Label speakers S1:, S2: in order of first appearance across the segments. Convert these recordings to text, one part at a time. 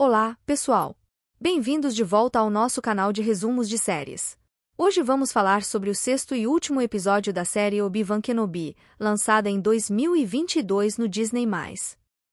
S1: Olá, pessoal! Bem-vindos de volta ao nosso canal de resumos de séries. Hoje vamos falar sobre o sexto e último episódio da série Obi-Wan Kenobi, lançada em 2022 no Disney+.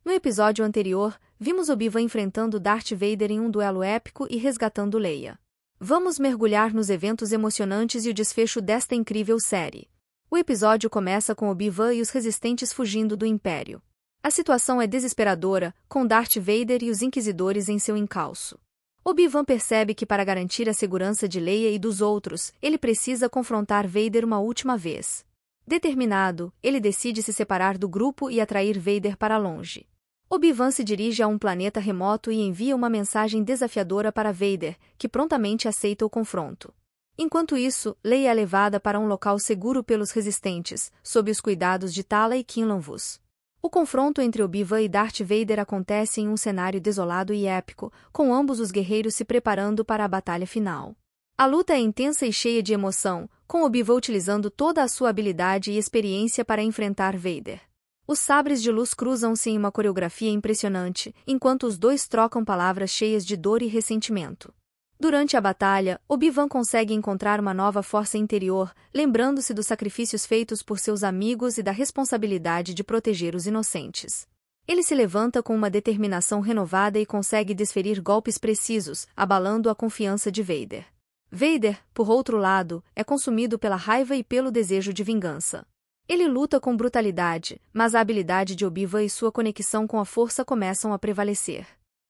S1: No episódio anterior, vimos Obi-Wan enfrentando Darth Vader em um duelo épico e resgatando Leia. Vamos mergulhar nos eventos emocionantes e o desfecho desta incrível série. O episódio começa com Obi-Wan e os resistentes fugindo do Império. A situação é desesperadora, com Darth Vader e os Inquisidores em seu encalço. Obi-Wan percebe que para garantir a segurança de Leia e dos outros, ele precisa confrontar Vader uma última vez. Determinado, ele decide se separar do grupo e atrair Vader para longe. Obi-Wan se dirige a um planeta remoto e envia uma mensagem desafiadora para Vader, que prontamente aceita o confronto. Enquanto isso, Leia é levada para um local seguro pelos resistentes, sob os cuidados de Tala e Kinlanvus. O confronto entre Obi-Wan e Darth Vader acontece em um cenário desolado e épico, com ambos os guerreiros se preparando para a batalha final. A luta é intensa e cheia de emoção, com Obi-Wan utilizando toda a sua habilidade e experiência para enfrentar Vader. Os sabres de luz cruzam-se em uma coreografia impressionante, enquanto os dois trocam palavras cheias de dor e ressentimento. Durante a batalha, Obi-Wan consegue encontrar uma nova força interior, lembrando-se dos sacrifícios feitos por seus amigos e da responsabilidade de proteger os inocentes. Ele se levanta com uma determinação renovada e consegue desferir golpes precisos, abalando a confiança de Vader. Vader, por outro lado, é consumido pela raiva e pelo desejo de vingança. Ele luta com brutalidade, mas a habilidade de Obi-Wan e sua conexão com a força começam a prevalecer.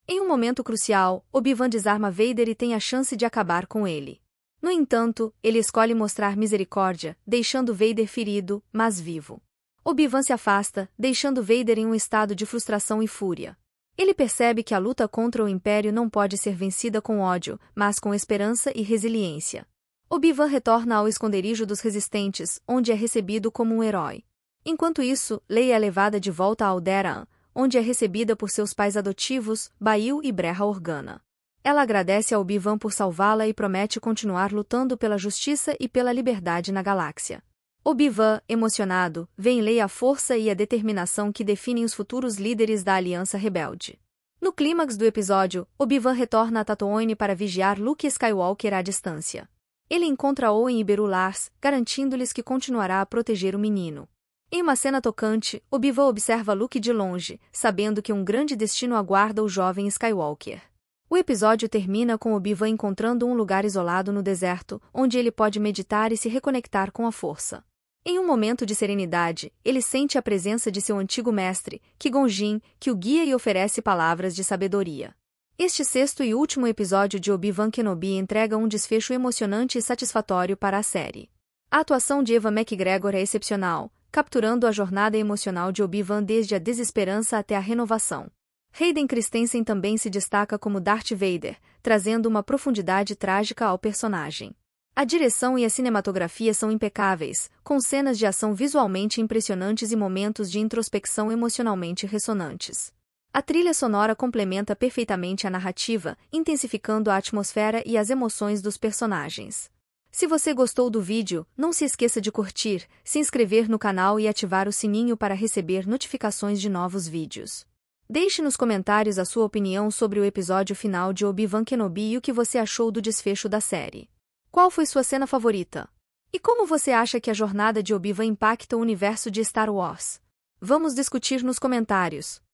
S1: Em um momento crucial, Obi-Wan desarma Vader e tem a chance de acabar com ele. No entanto, ele escolhe mostrar misericórdia, deixando Vader ferido, mas vivo. Obi-Wan se afasta, deixando Vader em um estado de frustração e fúria. Ele percebe que a luta contra o Império não pode ser vencida com ódio, mas com esperança e resiliência. Obi-Wan retorna ao esconderijo dos resistentes, onde é recebido como um herói. Enquanto isso, Leia é levada de volta a Alderaan, onde é recebida por seus pais adotivos, Bail e Breha Organa. Ela agradece ao Bivan por salvá-la e promete continuar lutando pela justiça e pela liberdade na galáxia. Obi-Wan, emocionado, vê em lei a força e a determinação que definem os futuros líderes da Aliança Rebelde. No clímax do episódio, Obi-Wan retorna a Tatooine para vigiar Luke Skywalker à distância. Ele encontra Owen e Beru Lars, garantindo-lhes que continuará a proteger o menino. Em uma cena tocante, Obi-Wan observa Luke de longe, sabendo que um grande destino aguarda o jovem Skywalker. O episódio termina com Obi-Wan encontrando um lugar isolado no deserto, onde ele pode meditar e se reconectar com a força. Em um momento de serenidade, ele sente a presença de seu antigo mestre, Qui-Gon que o guia e oferece palavras de sabedoria. Este sexto e último episódio de Obi-Wan Kenobi entrega um desfecho emocionante e satisfatório para a série. A atuação de Eva McGregor é excepcional, capturando a jornada emocional de Obi-Wan desde a desesperança até a renovação. Hayden Christensen também se destaca como Darth Vader, trazendo uma profundidade trágica ao personagem. A direção e a cinematografia são impecáveis, com cenas de ação visualmente impressionantes e momentos de introspecção emocionalmente ressonantes. A trilha sonora complementa perfeitamente a narrativa, intensificando a atmosfera e as emoções dos personagens. Se você gostou do vídeo, não se esqueça de curtir, se inscrever no canal e ativar o sininho para receber notificações de novos vídeos. Deixe nos comentários a sua opinião sobre o episódio final de Obi-Wan Kenobi e o que você achou do desfecho da série. Qual foi sua cena favorita? E como você acha que a jornada de Obi-Wan impacta o universo de Star Wars? Vamos discutir nos comentários.